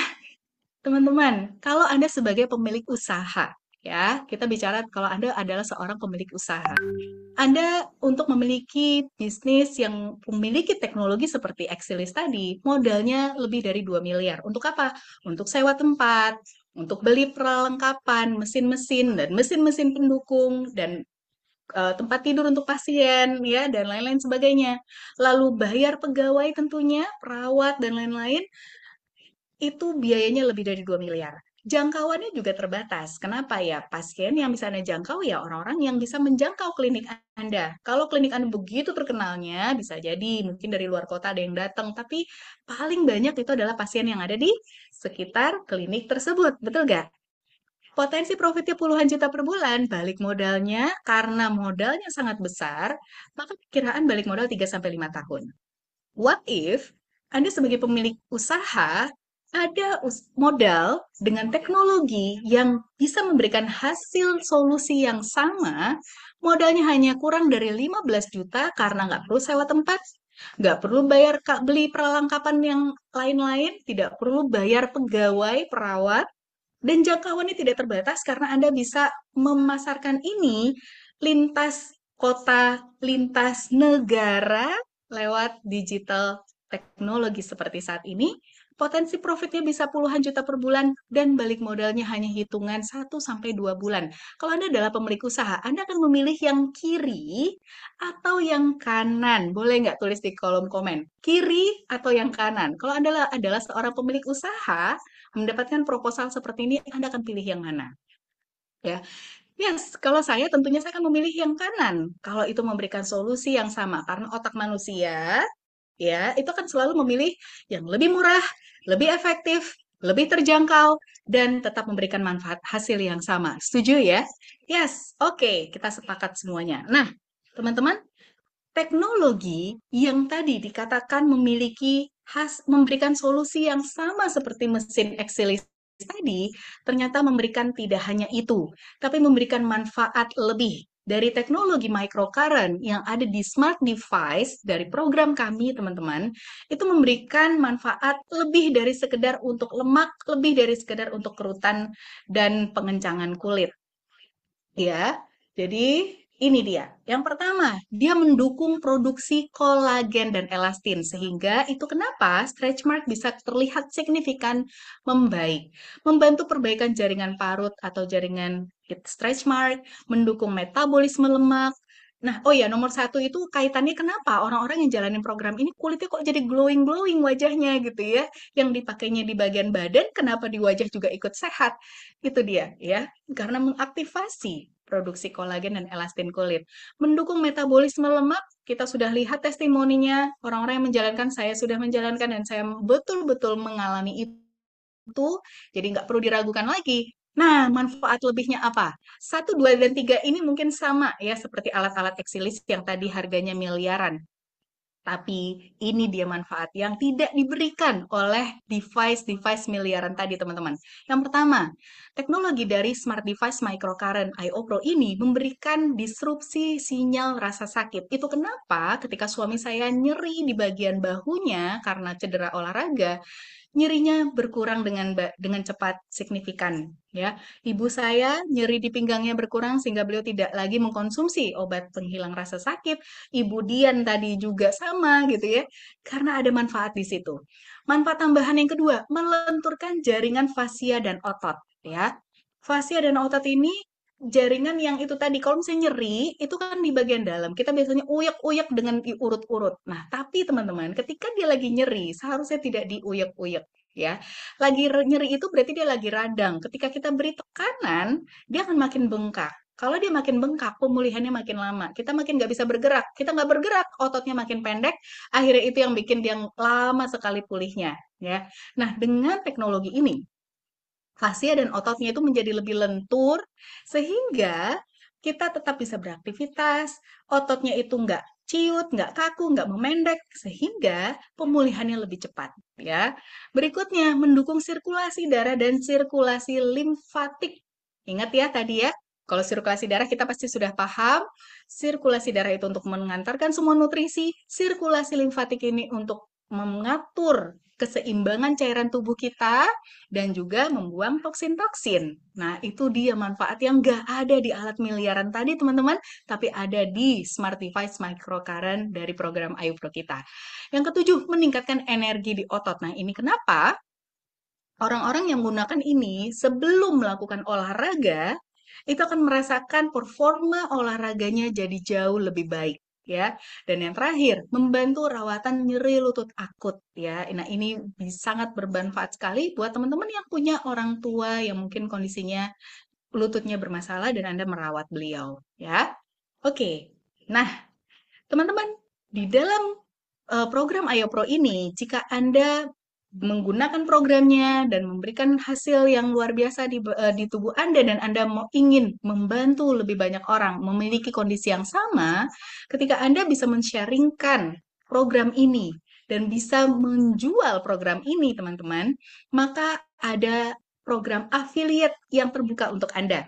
teman-teman kalau anda sebagai pemilik usaha ya kita bicara kalau Anda adalah seorang pemilik usaha. Anda untuk memiliki bisnis yang memiliki teknologi seperti Exilis tadi, modalnya lebih dari 2 miliar. Untuk apa? Untuk sewa tempat, untuk beli perlengkapan, mesin-mesin dan mesin-mesin pendukung dan e, tempat tidur untuk pasien ya dan lain-lain sebagainya. Lalu bayar pegawai tentunya, perawat dan lain-lain itu biayanya lebih dari 2 miliar jangkauannya juga terbatas. Kenapa ya? Pasien yang bisa Anda jangkau ya orang-orang yang bisa menjangkau klinik Anda. Kalau klinik Anda begitu terkenalnya, bisa jadi mungkin dari luar kota ada yang datang, tapi paling banyak itu adalah pasien yang ada di sekitar klinik tersebut. Betul nggak? Potensi profitnya puluhan juta per bulan, balik modalnya karena modalnya sangat besar, maka perkiraan balik modal 3-5 tahun. What if Anda sebagai pemilik usaha ada modal dengan teknologi yang bisa memberikan hasil solusi yang sama, modalnya hanya kurang dari 15 juta karena nggak perlu sewa tempat, nggak perlu bayar beli perlengkapan yang lain-lain, tidak perlu bayar pegawai, perawat, dan jangkauannya tidak terbatas karena Anda bisa memasarkan ini lintas kota, lintas negara lewat digital teknologi seperti saat ini potensi profitnya bisa puluhan juta per bulan dan balik modalnya hanya hitungan 1 sampai 2 bulan. Kalau Anda adalah pemilik usaha, Anda akan memilih yang kiri atau yang kanan. Boleh nggak tulis di kolom komen? Kiri atau yang kanan? Kalau Anda adalah, seorang pemilik usaha, mendapatkan proposal seperti ini, Anda akan pilih yang mana? Ya. Yes, kalau saya tentunya saya akan memilih yang kanan. Kalau itu memberikan solusi yang sama karena otak manusia ya itu kan selalu memilih yang lebih murah, lebih efektif, lebih terjangkau, dan tetap memberikan manfaat hasil yang sama. Setuju ya? Yes, oke, okay, kita sepakat semuanya. Nah, teman-teman, teknologi yang tadi dikatakan memiliki has, memberikan solusi yang sama seperti mesin Excelis tadi, ternyata memberikan tidak hanya itu, tapi memberikan manfaat lebih dari teknologi microcurrent yang ada di smart device dari program kami teman-teman itu memberikan manfaat lebih dari sekedar untuk lemak, lebih dari sekedar untuk kerutan dan pengencangan kulit. Ya. Jadi ini dia. Yang pertama, dia mendukung produksi kolagen dan elastin sehingga itu kenapa stretch mark bisa terlihat signifikan membaik. Membantu perbaikan jaringan parut atau jaringan stretch mark, mendukung metabolisme lemak. Nah, oh ya nomor satu itu kaitannya kenapa orang-orang yang jalanin program ini kulitnya kok jadi glowing-glowing wajahnya gitu ya. Yang dipakainya di bagian badan, kenapa di wajah juga ikut sehat. Itu dia ya, karena mengaktifasi produksi kolagen dan elastin kulit. Mendukung metabolisme lemak, kita sudah lihat testimoninya, orang-orang yang menjalankan, saya sudah menjalankan, dan saya betul-betul mengalami itu, jadi nggak perlu diragukan lagi. Nah, manfaat lebihnya apa? Satu, dua, dan tiga ini mungkin sama ya, seperti alat-alat eksilis yang tadi harganya miliaran. Tapi ini dia manfaat yang tidak diberikan oleh device-device miliaran tadi, teman-teman. Yang pertama, teknologi dari smart device microcurrent IO Pro ini memberikan disrupsi sinyal rasa sakit. Itu kenapa ketika suami saya nyeri di bagian bahunya karena cedera olahraga, nyerinya berkurang dengan dengan cepat signifikan ya. Ibu saya nyeri di pinggangnya berkurang sehingga beliau tidak lagi mengkonsumsi obat penghilang rasa sakit. Ibu Dian tadi juga sama gitu ya. Karena ada manfaat di situ. Manfaat tambahan yang kedua, melenturkan jaringan fasia dan otot ya. fasia dan otot ini jaringan yang itu tadi kalau misalnya nyeri itu kan di bagian dalam kita biasanya uyek-uyek dengan diurut-urut nah tapi teman-teman ketika dia lagi nyeri seharusnya tidak diuyek-uyek ya lagi nyeri itu berarti dia lagi radang ketika kita beri tekanan dia akan makin bengkak kalau dia makin bengkak, pemulihannya makin lama. Kita makin nggak bisa bergerak. Kita nggak bergerak, ototnya makin pendek. Akhirnya itu yang bikin dia lama sekali pulihnya. ya. Nah, dengan teknologi ini, Fasia dan ototnya itu menjadi lebih lentur sehingga kita tetap bisa beraktivitas, ototnya itu nggak ciut, nggak kaku, nggak memendek, sehingga pemulihannya lebih cepat. Ya, berikutnya mendukung sirkulasi darah dan sirkulasi limfatik. Ingat ya tadi ya, kalau sirkulasi darah kita pasti sudah paham, sirkulasi darah itu untuk mengantarkan semua nutrisi, sirkulasi limfatik ini untuk mengatur keseimbangan cairan tubuh kita dan juga membuang toksin-toksin. Nah, itu dia manfaat yang nggak ada di alat miliaran tadi, teman-teman, tapi ada di smart device microcurrent dari program iPro kita. Yang ketujuh, meningkatkan energi di otot. Nah, ini kenapa? Orang-orang yang menggunakan ini sebelum melakukan olahraga, itu akan merasakan performa olahraganya jadi jauh lebih baik ya. Dan yang terakhir, membantu rawatan nyeri lutut akut ya. Nah, ini sangat bermanfaat sekali buat teman-teman yang punya orang tua yang mungkin kondisinya lututnya bermasalah dan Anda merawat beliau ya. Oke. Nah, teman-teman, di dalam eh, program Ayo Pro ini, jika Anda menggunakan programnya dan memberikan hasil yang luar biasa di, eh, di tubuh Anda dan Anda mau ingin membantu lebih banyak orang memiliki kondisi yang sama, ketika Anda bisa mensharingkan program ini dan bisa menjual program ini, teman-teman, maka ada program affiliate yang terbuka untuk Anda.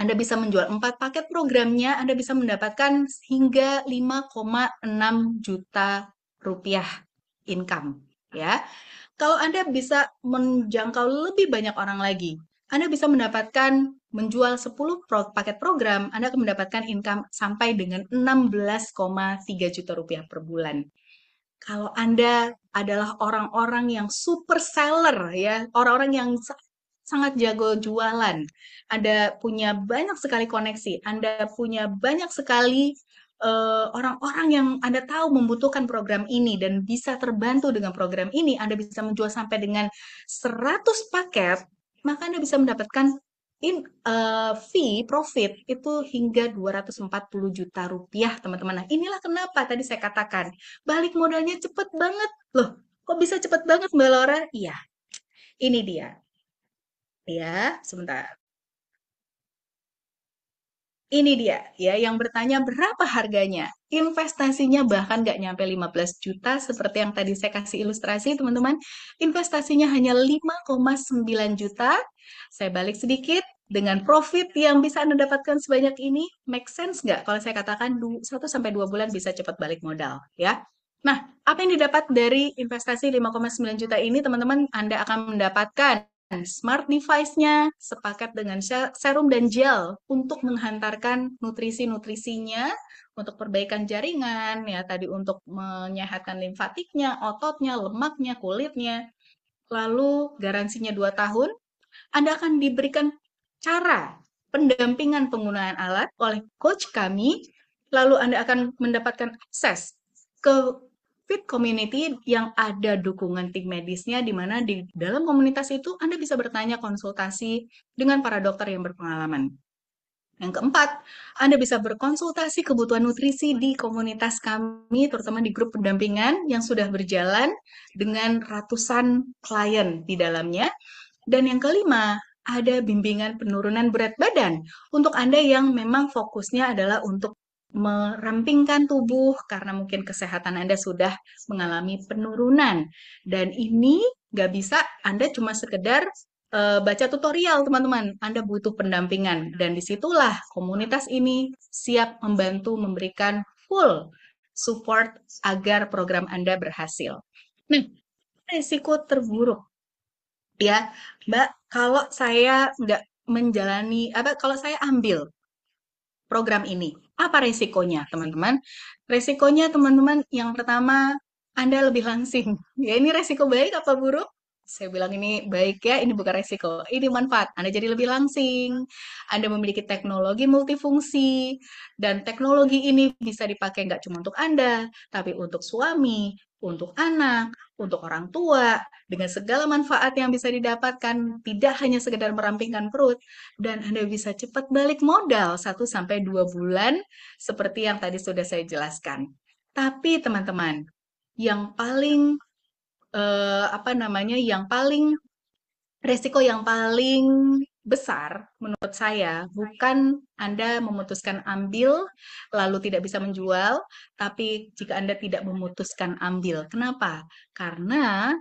Anda bisa menjual empat paket programnya, Anda bisa mendapatkan hingga 5,6 juta rupiah income ya. Kalau Anda bisa menjangkau lebih banyak orang lagi, Anda bisa mendapatkan menjual 10 pro paket program, Anda akan mendapatkan income sampai dengan 16,3 juta rupiah per bulan. Kalau Anda adalah orang-orang yang super seller ya, orang-orang yang sangat jago jualan. Anda punya banyak sekali koneksi, Anda punya banyak sekali Eh, orang-orang uh, yang Anda tahu membutuhkan program ini dan bisa terbantu dengan program ini, Anda bisa menjual sampai dengan 100 paket, maka Anda bisa mendapatkan in uh, fee profit itu hingga 240 juta rupiah teman-teman. Nah inilah kenapa tadi saya katakan balik modalnya cepet banget loh. Kok bisa cepet banget Mbak Laura? Iya, ini dia. Ya, sebentar. Ini dia ya yang bertanya berapa harganya. Investasinya bahkan nggak nyampe 15 juta seperti yang tadi saya kasih ilustrasi teman-teman. Investasinya hanya 5,9 juta. Saya balik sedikit dengan profit yang bisa Anda dapatkan sebanyak ini, make sense nggak kalau saya katakan 1 2 bulan bisa cepat balik modal ya. Nah, apa yang didapat dari investasi 5,9 juta ini teman-teman Anda akan mendapatkan smart device-nya sepaket dengan serum dan gel untuk menghantarkan nutrisi-nutrisinya untuk perbaikan jaringan ya tadi untuk menyehatkan limfatiknya, ototnya, lemaknya, kulitnya. Lalu garansinya 2 tahun, Anda akan diberikan cara pendampingan penggunaan alat oleh coach kami, lalu Anda akan mendapatkan akses ke fit community yang ada dukungan tim medisnya di mana di dalam komunitas itu Anda bisa bertanya konsultasi dengan para dokter yang berpengalaman. Yang keempat, Anda bisa berkonsultasi kebutuhan nutrisi di komunitas kami, terutama di grup pendampingan yang sudah berjalan dengan ratusan klien di dalamnya. Dan yang kelima, ada bimbingan penurunan berat badan untuk Anda yang memang fokusnya adalah untuk merampingkan tubuh karena mungkin kesehatan Anda sudah mengalami penurunan. Dan ini nggak bisa Anda cuma sekedar uh, baca tutorial teman-teman. Anda butuh pendampingan dan disitulah komunitas ini siap membantu memberikan full support agar program Anda berhasil. Nah, risiko terburuk ya Mbak kalau saya nggak menjalani apa kalau saya ambil program ini. Apa resikonya, teman-teman? Resikonya, teman-teman, yang pertama, Anda lebih langsing. Ya, ini resiko baik apa buruk? Saya bilang ini baik ya, ini bukan resiko, ini manfaat. Anda jadi lebih langsing, Anda memiliki teknologi multifungsi, dan teknologi ini bisa dipakai nggak cuma untuk Anda, tapi untuk suami, untuk anak, untuk orang tua, dengan segala manfaat yang bisa didapatkan, tidak hanya sekedar merampingkan perut, dan Anda bisa cepat balik modal 1-2 bulan, seperti yang tadi sudah saya jelaskan. Tapi teman-teman, yang paling eh, apa namanya yang paling resiko yang paling besar menurut saya bukan Anda memutuskan ambil lalu tidak bisa menjual, tapi jika Anda tidak memutuskan ambil. Kenapa? Karena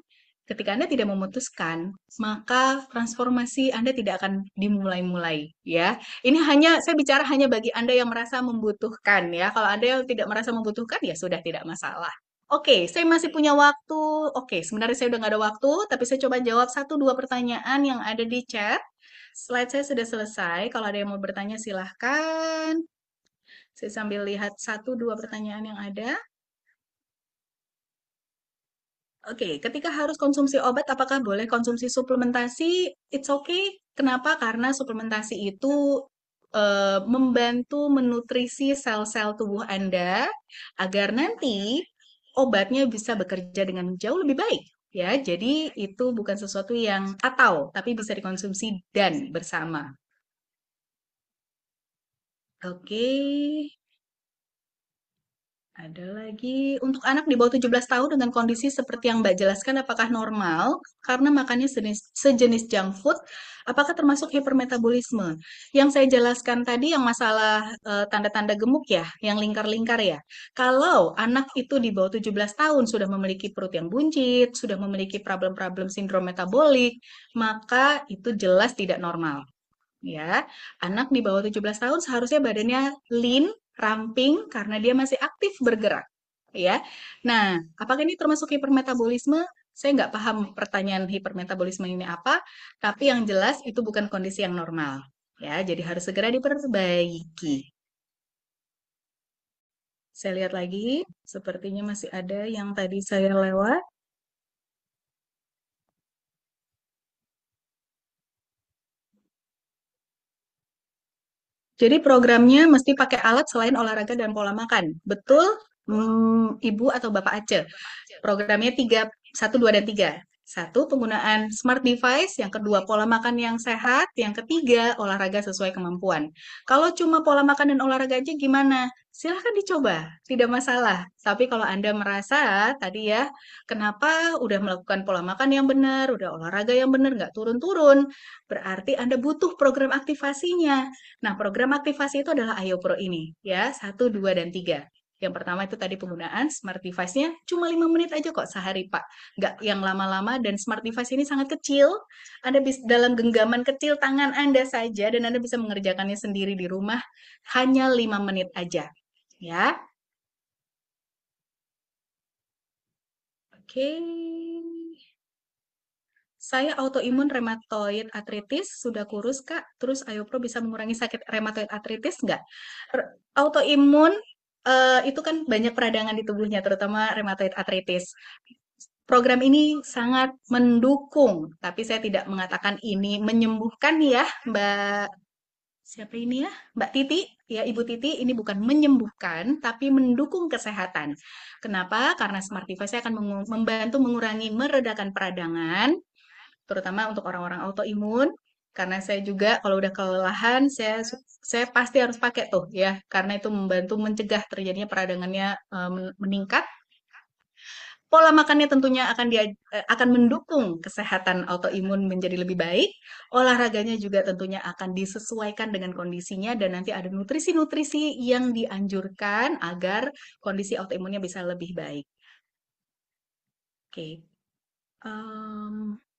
ketika Anda tidak memutuskan, maka transformasi Anda tidak akan dimulai-mulai ya. Ini hanya saya bicara hanya bagi Anda yang merasa membutuhkan ya. Kalau Anda yang tidak merasa membutuhkan ya sudah tidak masalah Oke, saya masih punya waktu. Oke, sebenarnya saya udah nggak ada waktu, tapi saya coba jawab satu dua pertanyaan yang ada di chat. Slide saya sudah selesai. Kalau ada yang mau bertanya, silahkan. Saya sambil lihat satu dua pertanyaan yang ada. Oke, ketika harus konsumsi obat, apakah boleh konsumsi suplementasi? It's okay. Kenapa? Karena suplementasi itu eh, membantu menutrisi sel-sel tubuh Anda agar nanti obatnya bisa bekerja dengan jauh lebih baik ya. Jadi itu bukan sesuatu yang atau tapi bisa dikonsumsi dan bersama. Oke. Ada lagi, untuk anak di bawah 17 tahun dengan kondisi seperti yang Mbak jelaskan, apakah normal karena makannya sejenis, sejenis junk food? Apakah termasuk hipermetabolisme? Yang saya jelaskan tadi yang masalah eh, tanda-tanda uh, gemuk ya, yang lingkar-lingkar ya. Kalau anak itu di bawah 17 tahun sudah memiliki perut yang buncit, sudah memiliki problem-problem sindrom metabolik, maka itu jelas tidak normal ya. Anak di bawah 17 tahun seharusnya badannya lean, ramping karena dia masih aktif bergerak ya. Nah, apakah ini termasuk hipermetabolisme? Saya nggak paham pertanyaan hipermetabolisme ini apa, tapi yang jelas itu bukan kondisi yang normal. Ya, jadi harus segera diperbaiki. Saya lihat lagi, sepertinya masih ada yang tadi saya lewat. Jadi programnya mesti pakai alat selain olahraga dan pola makan. Betul, hmm, Ibu atau Bapak Aceh. Programnya tiga, satu, dua, dan tiga. Satu, penggunaan smart device. Yang kedua, pola makan yang sehat. Yang ketiga, olahraga sesuai kemampuan. Kalau cuma pola makan dan olahraga aja gimana? Silahkan dicoba, tidak masalah. Tapi kalau Anda merasa tadi ya, kenapa udah melakukan pola makan yang benar, udah olahraga yang benar, nggak turun-turun, berarti Anda butuh program aktivasinya. Nah, program aktivasi itu adalah Ayo Pro ini, ya, satu, dua, dan tiga. Yang pertama itu tadi penggunaan smart device-nya cuma 5 menit aja kok sehari, Pak. Nggak yang lama-lama dan smart device ini sangat kecil. Anda bisa dalam genggaman kecil tangan Anda saja dan Anda bisa mengerjakannya sendiri di rumah hanya 5 menit aja. Ya. Oke. Saya autoimun rheumatoid artritis, sudah kurus Kak, terus Ayopro bisa mengurangi sakit rheumatoid artritis nggak? Autoimun uh, itu kan banyak peradangan di tubuhnya, terutama rheumatoid arthritis. Program ini sangat mendukung, tapi saya tidak mengatakan ini menyembuhkan ya, Mbak siapa ini ya? Mbak Titi, ya Ibu Titi, ini bukan menyembuhkan, tapi mendukung kesehatan. Kenapa? Karena smart device akan membantu mengurangi meredakan peradangan, terutama untuk orang-orang autoimun, karena saya juga kalau udah kelelahan, saya saya pasti harus pakai tuh ya, karena itu membantu mencegah terjadinya peradangannya um, meningkat. Pola makannya tentunya akan dia e, akan mendukung kesehatan autoimun menjadi lebih baik. Olahraganya juga tentunya akan disesuaikan dengan kondisinya dan nanti ada nutrisi-nutrisi yang dianjurkan agar kondisi autoimunnya bisa lebih baik. Oke. Okay. Um, mmm,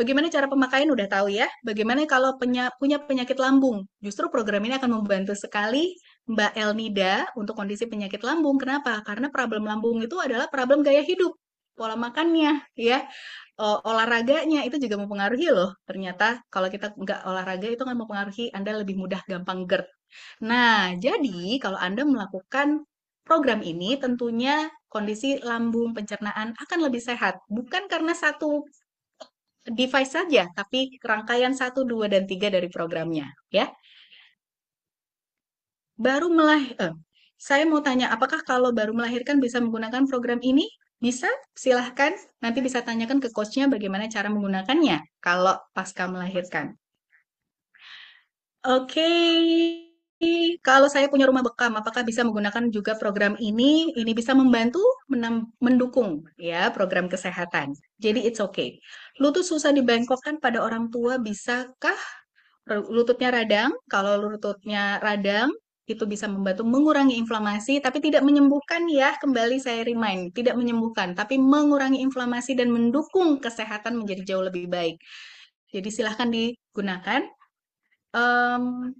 Bagaimana cara pemakaian udah tahu ya. Bagaimana kalau penya, punya penyakit lambung? Justru program ini akan membantu sekali Mbak Elnida untuk kondisi penyakit lambung. Kenapa? Karena problem lambung itu adalah problem gaya hidup, pola makannya, ya, olahraganya itu juga mempengaruhi loh. Ternyata kalau kita nggak olahraga itu kan mempengaruhi Anda lebih mudah gampang GERD. Nah, jadi kalau Anda melakukan program ini tentunya kondisi lambung pencernaan akan lebih sehat. Bukan karena satu device saja, tapi rangkaian satu, dua dan tiga dari programnya. ya. Baru melahir, eh, saya mau tanya, apakah kalau baru melahirkan bisa menggunakan program ini? Bisa, silahkan. Nanti bisa tanyakan ke coachnya bagaimana cara menggunakannya kalau pasca melahirkan. Oke. Okay kalau saya punya rumah bekam, apakah bisa menggunakan juga program ini? Ini bisa membantu mendukung ya program kesehatan. Jadi it's okay. Lutut susah dibengkokkan pada orang tua, bisakah lututnya radang? Kalau lututnya radang, itu bisa membantu mengurangi inflamasi, tapi tidak menyembuhkan ya, kembali saya remind, tidak menyembuhkan, tapi mengurangi inflamasi dan mendukung kesehatan menjadi jauh lebih baik. Jadi silahkan digunakan. Um,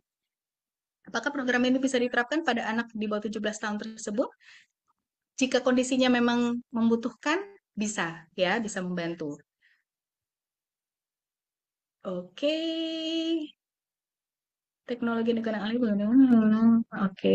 Apakah program ini bisa diterapkan pada anak di bawah 17 tahun tersebut? Jika kondisinya memang membutuhkan, bisa ya, bisa membantu. Oke. Teknologi negara ahli belum. Oke.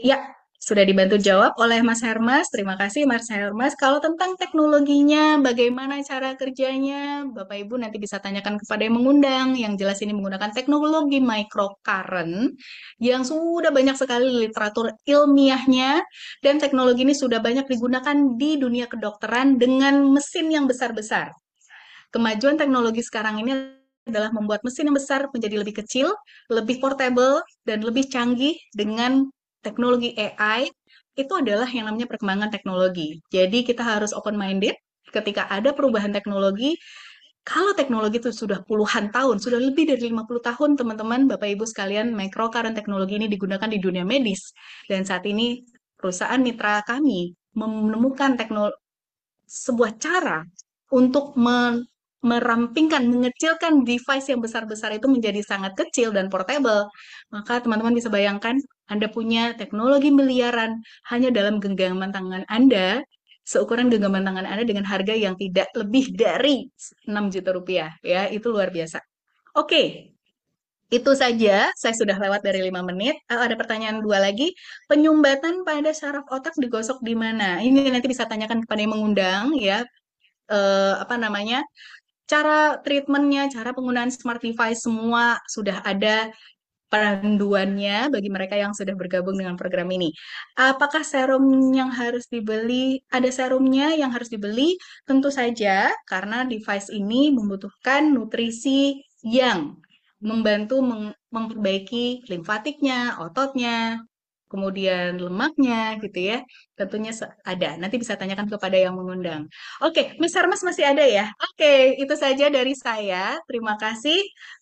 Ya, sudah dibantu jawab oleh Mas Hermas. Terima kasih Mas Hermas. Kalau tentang teknologinya, bagaimana cara kerjanya, Bapak Ibu nanti bisa tanyakan kepada yang mengundang. Yang jelas ini menggunakan teknologi microcurrent yang sudah banyak sekali literatur ilmiahnya dan teknologi ini sudah banyak digunakan di dunia kedokteran dengan mesin yang besar-besar. Kemajuan teknologi sekarang ini adalah membuat mesin yang besar menjadi lebih kecil, lebih portable, dan lebih canggih dengan teknologi AI itu adalah yang namanya perkembangan teknologi. Jadi kita harus open minded ketika ada perubahan teknologi. Kalau teknologi itu sudah puluhan tahun, sudah lebih dari 50 tahun teman-teman, Bapak Ibu sekalian, microcurrent teknologi ini digunakan di dunia medis. Dan saat ini perusahaan mitra kami menemukan teknologi sebuah cara untuk merampingkan, mengecilkan device yang besar-besar itu menjadi sangat kecil dan portable, maka teman-teman bisa bayangkan anda punya teknologi miliaran hanya dalam genggaman tangan Anda, seukuran genggaman tangan Anda dengan harga yang tidak lebih dari 6 juta rupiah. Ya, itu luar biasa. Oke, itu saja. Saya sudah lewat dari 5 menit. Oh, ada pertanyaan dua lagi. Penyumbatan pada saraf otak digosok di mana? Ini nanti bisa tanyakan kepada yang mengundang ya. Eh, apa namanya? Cara treatmentnya, cara penggunaan smart device semua sudah ada panduannya bagi mereka yang sudah bergabung dengan program ini. Apakah serum yang harus dibeli? Ada serumnya yang harus dibeli? Tentu saja karena device ini membutuhkan nutrisi yang membantu memperbaiki limfatiknya, ototnya, kemudian lemaknya gitu ya. Tentunya ada. Nanti bisa tanyakan kepada yang mengundang. Oke, Miss Hermes masih ada ya? Oke, itu saja dari saya. Terima kasih.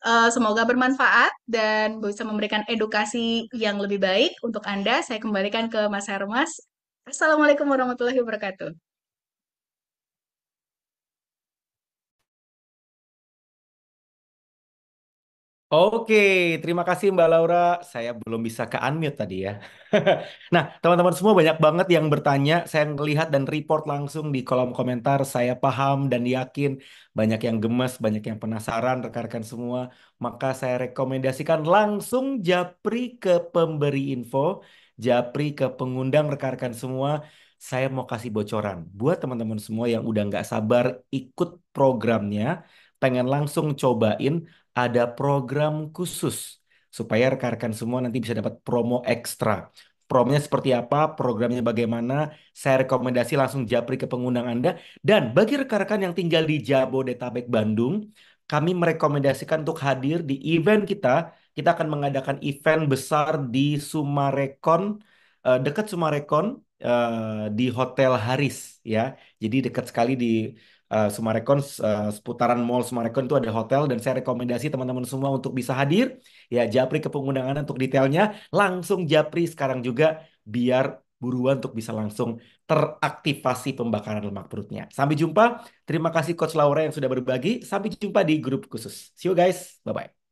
Eh, semoga bermanfaat dan bisa memberikan edukasi yang lebih baik untuk Anda. Saya kembalikan ke Mas Hermes. Assalamualaikum warahmatullahi wabarakatuh. Oke, terima kasih Mbak Laura. Saya belum bisa ke unmute tadi ya. nah, teman-teman semua banyak banget yang bertanya. Saya melihat dan report langsung di kolom komentar. Saya paham dan yakin banyak yang gemes, banyak yang penasaran, rekan-rekan semua. Maka saya rekomendasikan langsung Japri ke pemberi info, Japri ke pengundang rekan-rekan semua. Saya mau kasih bocoran buat teman-teman semua yang udah nggak sabar ikut programnya pengen langsung cobain, ada program khusus supaya rekan-rekan semua nanti bisa dapat promo ekstra. Promnya seperti apa, programnya bagaimana, saya rekomendasi langsung japri ke pengundang Anda. Dan bagi rekan-rekan yang tinggal di Jabodetabek, Bandung, kami merekomendasikan untuk hadir di event kita. Kita akan mengadakan event besar di Sumarekon, eh, dekat Sumarekon, eh, di Hotel Haris ya. Jadi dekat sekali di Eh, Sumarekon uh, seputaran Mall Sumarekon itu ada hotel dan saya rekomendasi teman-teman semua untuk bisa hadir ya japri ke pengundangan untuk detailnya langsung japri sekarang juga biar buruan untuk bisa langsung teraktivasi pembakaran lemak perutnya. Sampai jumpa. Terima kasih Coach Laura yang sudah berbagi. Sampai jumpa di grup khusus. See you guys. Bye-bye.